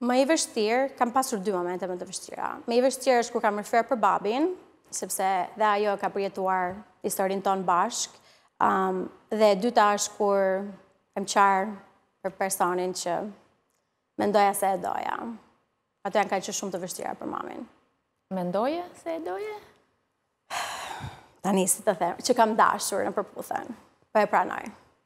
Më i vështirë, kam pasur dy momente më të vështira. Më i vështirë është kur kam rëfyrë për babin, sepse dhe ajo ka përjetuar historin tonë bashkë, um, dhe dyta është kur kam qarë për personin që mendoja se e doja. Ato janë ka që shumë të vështira për mamin. Mendoja se e doja? Ta të them, që kam dashur në përputhen, për po e pranoj.